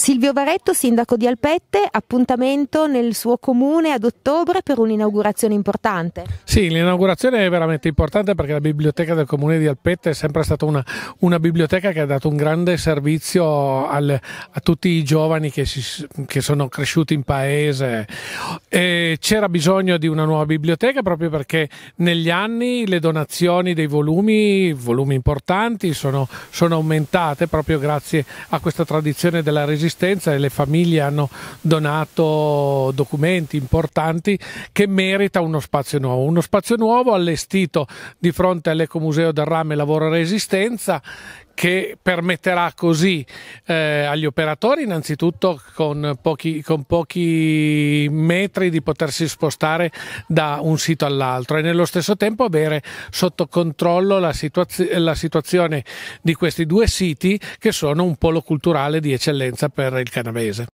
Silvio Varetto, sindaco di Alpette, appuntamento nel suo comune ad ottobre per un'inaugurazione importante. Sì, l'inaugurazione è veramente importante perché la biblioteca del comune di Alpette è sempre stata una, una biblioteca che ha dato un grande servizio al, a tutti i giovani che, si, che sono cresciuti in paese. c'era bisogno di una nuova biblioteca proprio perché negli anni le donazioni dei volumi, volumi importanti, sono, sono aumentate proprio grazie a questa tradizione della resistenza resistenza e le famiglie hanno donato documenti importanti che merita uno spazio nuovo. Uno spazio nuovo allestito di fronte all'Ecomuseo del Rame Lavoro Resistenza che permetterà così eh, agli operatori innanzitutto con pochi, con pochi, metri di potersi spostare da un sito all'altro e nello stesso tempo avere sotto controllo la, situazio la, situazione di questi due siti che sono un polo culturale di eccellenza per il canavese.